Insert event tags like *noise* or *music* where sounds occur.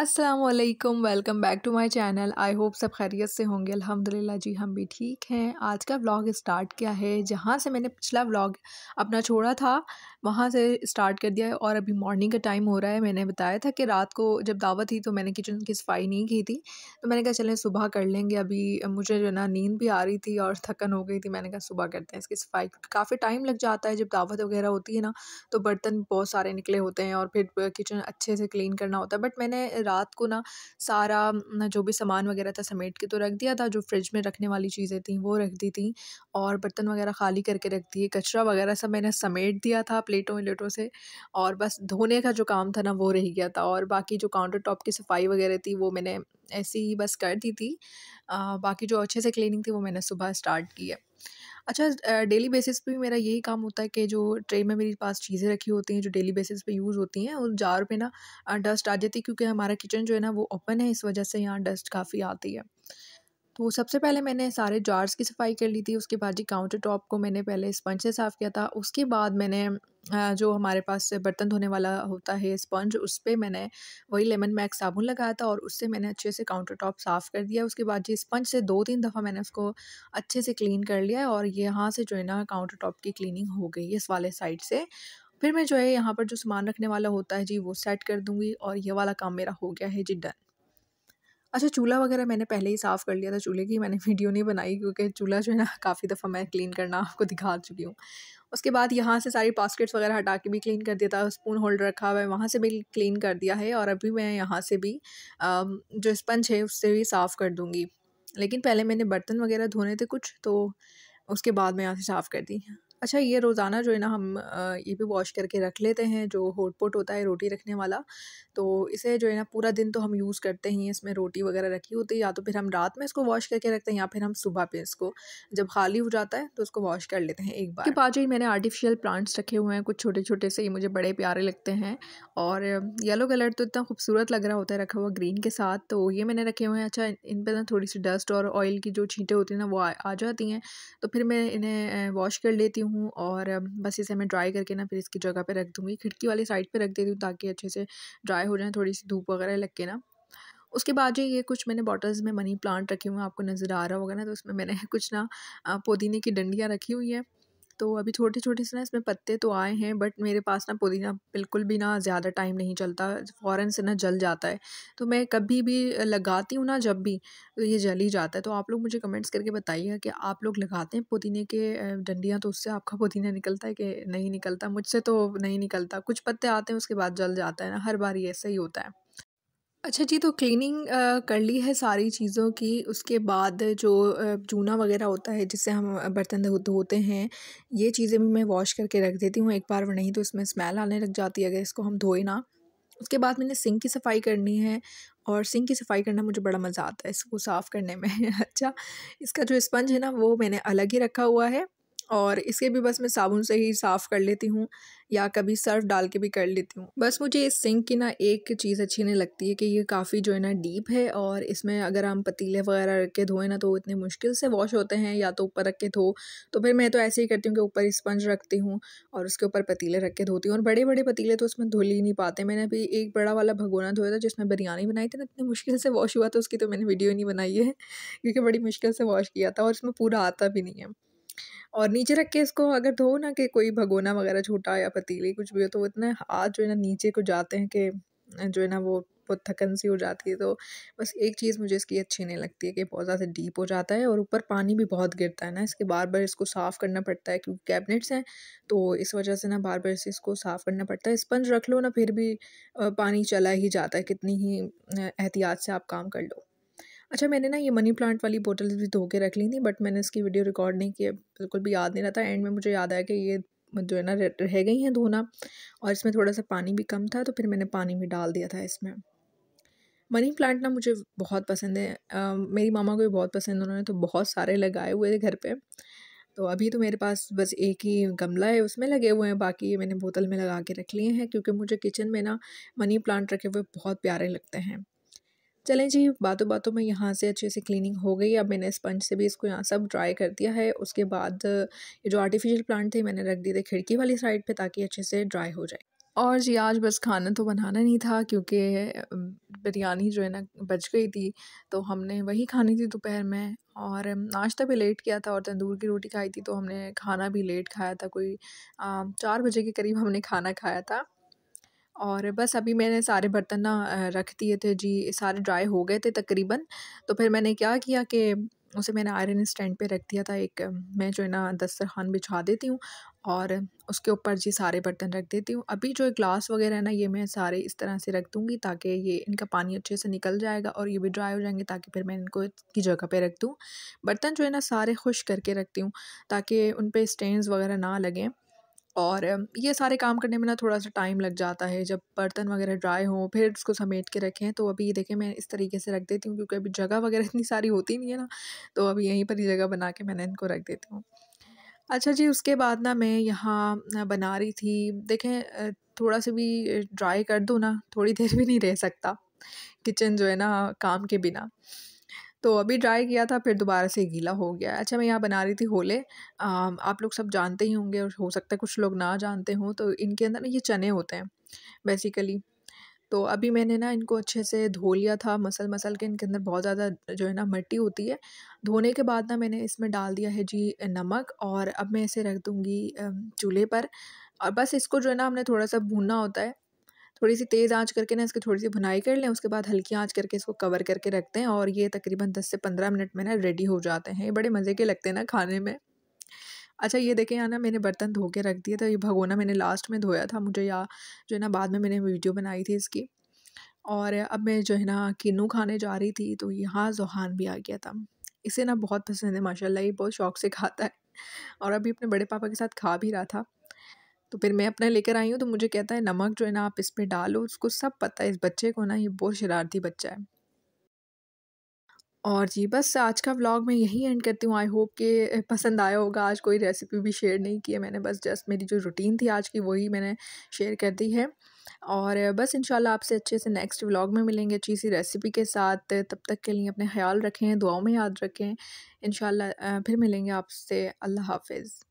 Aslam welcome back to my channel I hope सब खैरियत से होंगे अल्हम्दुलिल्लाह जी हम भी ठीक हैं आज का व्लॉग स्टार्ट किया है जहाँ से मैंने पिछला व्लॉग अपना छोड़ा था वहाँ से स्टार्ट कर दिया है और अभी मॉर्निंग का टाइम हो रहा है मैंने बताया था कि रात को जब दावत थी तो मैंने किचन की सफाई नहीं की थी तो मैंने कहा चलें सुबह कर लेंगे अभी मुझे जो ना नींद भी आ रही थी और थकन हो गई थी मैंने कहा सुबह करते हैं इसकी सफाई काफ़ी टाइम लग जाता है जब दावत वगैरह होती है ना तो बर्तन बहुत सारे निकले होते हैं और फिर किचन अच्छे से क्लीन करना होता है बट मैंने रात को ना सारा जो भी सामान वगैरह था समेट के तो रख दिया था जो फ्रिज में रखने वाली चीज़ें थी वो रख दी थी और बर्तन वगैरह खाली करके रख दिए कचरा वगैरह सब मैंने समेट दिया था प्लेटों वलेटों से और बस धोने का जो काम था ना वो रह गया था और बाकी जो काउंटर टॉप की सफाई वगैरह थी वो मैंने ऐसी ही बस कर दी थी आ, बाकी जो अच्छे से क्लीनिंग थी वो मैंने सुबह स्टार्ट की है अच्छा डेली बेसिस पे भी मेरा यही काम होता है कि जो ट्रे में मेरे पास चीज़ें रखी होती हैं जो डेली बेसिस पे यूज़ होती हैं उन जार पे ना डस्ट आ जाती है क्योंकि हमारा किचन जो है ना वो ओपन है इस वजह से यहाँ डस्ट काफ़ी आती है तो सबसे पहले मैंने सारे जार्स की सफाई कर ली थी उसके बाद जी काउंटर टॉप को मैंने पहले स्पंज से साफ़ किया था उसके बाद मैंने जो हमारे पास बर्तन धोने वाला होता है स्पंज उस पर मैंने वही लेमन मैक साबुन लगाया था और उससे मैंने अच्छे से काउंटर टॉप साफ़ कर दिया उसके बाद जी स्पंज से दो तीन दफ़ा मैंने उसको अच्छे से क्लीन कर लिया है और यहाँ से जो है ना काउंटर टॉप की क्लीनिंग हो गई इस वाले साइड से फिर मैं जो है यहाँ पर जो सामान रखने वाला होता है जी वो सेट कर दूँगी और ये वाला काम मेरा हो गया है जी डन अच्छा चूल्हा वगैरह मैंने पहले ही साफ़ कर लिया था चूल्हे की मैंने *laughs* वीडियो नहीं बनाई क्योंकि चूल्हा जो है ना काफ़ी दफ़ा मैं क्लीन करना आपको दिखा चुकी हूँ उसके बाद यहाँ से सारी बास्केट्स वगैरह हटा के भी क्लीन कर दिया था स्पून होल्डर रखा हुआ है वहाँ से भी क्लीन कर दिया है और अभी मैं यहाँ से भी जो स्पंज है उससे भी साफ़ कर दूँगी लेकिन पहले मैंने बर्तन वगैरह धोने थे कुछ तो उसके बाद मैं यहाँ से साफ़ कर दी अच्छा ये रोज़ाना जो है ना हम ये भी वॉश करके रख लेते हैं जो होट पोट होता है रोटी रखने वाला तो इसे जो है ना पूरा दिन तो हम यूज़ करते ही हैं इसमें रोटी वगैरह रखी होती है या तो फिर हम रात में इसको वॉश करके रखते हैं या फिर हम सुबह पे इसको जब खाली हो जाता है तो उसको वॉश कर लेते हैं एक बार के बाद जो मैंने आर्टिफिशियल प्लांट्स रखे हुए हैं कुछ छोटे छोटे से ये मुझे बड़े प्यारे लगते हैं और येलो कलर तो इतना खूबसूरत लग रहा होता है रखा हुआ ग्रीन के साथ तो ये मैंने रखे हुए हैं अच्छा इन पर ना थोड़ी सी डस्ट और ऑयल की जो छीटें होती हैं ना वो आ जाती हैं तो फिर मैं इन्हें वॉश कर लेती हूँ हूँ और बस इसे मैं ड्राई करके ना फिर इसकी जगह पे रख दूँगी खिड़की वाली साइड पे रख देती हूँ ताकि अच्छे से ड्राई हो जाए थोड़ी सी धूप वगैरह लग के ना उसके बाद जो ये कुछ मैंने बॉटल्स में मनी प्लांट रखे हुए हैं आपको नज़र आ रहा होगा ना तो उसमें मैंने *laughs* कुछ ना पुदीने की डंडियाँ रखी हुई है तो अभी छोटे छोटे से ना इसमें पत्ते तो आए हैं बट मेरे पास ना पुदीना बिल्कुल भी ना ज़्यादा टाइम नहीं चलता फ़ौरन से ना जल जाता है तो मैं कभी भी लगाती हूँ ना जब भी तो ये जल ही जाता है तो आप लोग मुझे कमेंट्स करके बताइएगा कि आप लोग लगाते हैं पुदीने के डंडियाँ तो उससे आपका पुदीना निकलता है कि नहीं निकलता मुझसे तो नहीं निकलता कुछ पत्ते आते हैं उसके बाद जल जाता है ना हर बार ये ऐसा ही होता है अच्छा जी तो क्लीनिंग कर ली है सारी चीज़ों की उसके बाद जो जूना वगैरह होता है जिससे हम बर्तन धोते हैं ये चीज़ें भी मैं वॉश करके रख देती हूँ एक बार नहीं तो इसमें स्मेल आने लग जाती है अगर इसको हम धोए ना उसके बाद मैंने सिंक की सफ़ाई करनी है और सिंक की सफ़ाई करना मुझे बड़ा मज़ा आता है इसको साफ़ करने में *laughs* अच्छा इसका जो स्पंज है ना वो मैंने अलग ही रखा हुआ है और इसे भी बस मैं साबुन से ही साफ़ कर लेती हूँ या कभी सर्फ डाल के भी कर लेती हूँ बस मुझे इस सिंक की ना एक चीज़ अच्छी नहीं लगती है कि ये काफ़ी जो है ना डीप है और इसमें अगर हम पतीले वगैरह रख के धोएं ना तो इतने मुश्किल से वॉश होते हैं या तो ऊपर रख के धो तो फिर मैं तो ऐसे ही करती हूँ कि ऊपर स्पंज रखती हूँ और उसके ऊपर पतीले रख के धोती हूँ और बड़े बड़े पतीले तो उसमें धुल ही नहीं पाते मैंने अभी एक बड़ा वाला भगोना धोया था जिसमें बिरयानी बनाई थी ना इतने मुश्किल से वॉश हुआ था उसकी तो मैंने वीडियो नहीं बनाई है क्योंकि बड़ी मुश्किल से वॉश किया था और इसमें पूरा आता भी नहीं है और नीचे रख के इसको अगर धो ना कि कोई भगोना वगैरह छोटा या पतीली कुछ भी हो तो वो इतना हाथ जो है ना नीचे को जाते हैं कि जो है ना वो बहुत थकन सी हो जाती है तो बस एक चीज़ मुझे इसकी अच्छी नहीं लगती है कि बहुत ज़्यादा डीप हो जाता है और ऊपर पानी भी बहुत गिरता है ना इसके बार बार इसको साफ़ करना पड़ता है क्योंकि कैबिनेट्स हैं तो इस वजह से ना बार बार इसे इसको साफ़ करना पड़ता है स्पंज रख लो ना फिर भी पानी चला ही जाता है कितनी ही एहतियात से आप काम कर लो अच्छा मैंने ना ये मनी प्लांट वाली बोटल भी धो के रख ली थी बट मैंने इसकी वीडियो रिकॉर्ड नहीं किया बिल्कुल भी याद नहीं रहा था एंड में मुझे याद आया कि ये जो है ना रह गई हैं धोना और इसमें थोड़ा सा पानी भी कम था तो फिर मैंने पानी भी डाल दिया था इसमें मनी प्लांट ना मुझे बहुत पसंद है आ, मेरी मामा को भी बहुत पसंद है उन्होंने तो बहुत सारे लगाए हुए थे घर पे तो अभी तो मेरे पास बस एक ही गमला है उसमें लगे हुए हैं बाकी ये मैंने बोतल में लगा के रख लिए हैं क्योंकि मुझे किचन में ना मनी प्लांट रखे हुए बहुत प्यारे लगते हैं चलें जी बातों बातों में यहाँ से अच्छे से क्लीनिंग हो गई अब मैंने स्पंज से भी इसको यहाँ सब ड्राई कर दिया है उसके बाद ये जो आर्टिफिशियल प्लांट थे मैंने रख दिए थे खिड़की वाली साइड पे ताकि अच्छे से ड्राई हो जाए और जी आज बस खाना तो बनाना नहीं था क्योंकि बिरयानी जो है ना बच गई थी तो हमने वही खानी थी दोपहर में और नाश्ता भी लेट किया था और तंदूर की रोटी खाई थी तो हमने खाना भी लेट खाया था कोई चार बजे के करीब हमने खाना खाया था और बस अभी मैंने सारे बर्तन ना रख दिए थे जी सारे ड्राई हो गए थे तकरीबन तो फिर मैंने क्या किया कि उसे मैंने आयरन स्टैंड पे रख दिया था एक मैं जो है ना दस्तरखान बिछा देती हूँ और उसके ऊपर जी सारे बर्तन रख देती हूँ अभी जो ग्लास वगैरह है ना ये मैं सारे इस तरह से रख दूँगी ताकि ये इनका पानी अच्छे से निकल जाएगा और ये भी ड्राई हो जाएंगे ताकि फिर मैं इनको की जगह पे रख दूँ बर्तन जो है ना सारे खुश करके रखती हूँ ताकि उन पर स्टैंड वगैरह ना लगें और ये सारे काम करने में ना थोड़ा सा टाइम लग जाता है जब बर्तन वगैरह ड्राई हों फिर उसको समेट के रखें तो अभी देखें मैं इस तरीके से रख देती हूँ क्योंकि अभी जगह वगैरह इतनी सारी होती नहीं है ना तो अभी यहीं पर ही जगह बना के मैंने इनको रख देती हूँ अच्छा जी उसके बाद ना मैं यहाँ बना रही थी देखें थोड़ा सा भी ड्राई कर दो ना थोड़ी देर भी नहीं रह सकता किचन जो है ना काम के बिना तो अभी ड्राई किया था फिर दोबारा से गीला हो गया है अच्छा मैं यहाँ बना रही थी होले आप लोग सब जानते ही होंगे और हो सकता है कुछ लोग ना जानते हों तो इनके अंदर ना ये चने होते हैं बेसिकली तो अभी मैंने ना इनको अच्छे से धो लिया था मसल मसल के इनके अंदर बहुत ज़्यादा जो है ना मिट्टी होती है धोने के बाद ना मैंने इसमें डाल दिया है जी नमक और अब मैं इसे रख दूँगी चूल्हे पर और बस इसको जो है ना हमने थोड़ा सा भूनना होता है थोड़ी सी तेज़ आंच करके ना इसकी थोड़ी सी भुनाई कर लें उसके बाद हल्की आंच करके इसको कवर करके रखते हैं और ये तकरीबन दस से पंद्रह मिनट में ना रेडी हो जाते हैं ये बड़े मज़े के लगते हैं ना खाने में अच्छा ये देखें यहाँ ना मैंने बर्तन धो के रख दिया तो ये भगोना मैंने लास्ट में धोया था मुझे या जो है ना बाद में मैंने वीडियो बनाई थी इसकी और अब मैं जो है ना किन्नू खाने जा रही थी तो यहाँ जोहान भी आ गया था इसे ना बहुत पसंद है माशाल्लाह ये बहुत शौक से खाता है और अभी अपने बड़े पापा के साथ खा भी रहा था तो फिर मैं अपना लेकर आई हूँ तो मुझे कहता है नमक जो है ना आप इसमें डालो उसको सब पता है इस बच्चे को ना ये बहुत शरारती बच्चा है और जी बस आज का व्लॉग मैं यही एंड करती हूँ आई होप कि पसंद आया होगा आज कोई रेसिपी भी शेयर नहीं की है मैंने बस जस्ट मेरी जो रूटीन थी आज की वही मैंने शेयर कर दी है और बस इंशाल्लाह आपसे अच्छे से नेक्स्ट व्लॉग में मिलेंगे अच्छी सी रेसिपी के साथ तब तक के लिए अपने ख्याल रखें दुआओं में याद रखें इंशाल्लाह फिर मिलेंगे आपसे अल्लाह हाफिज़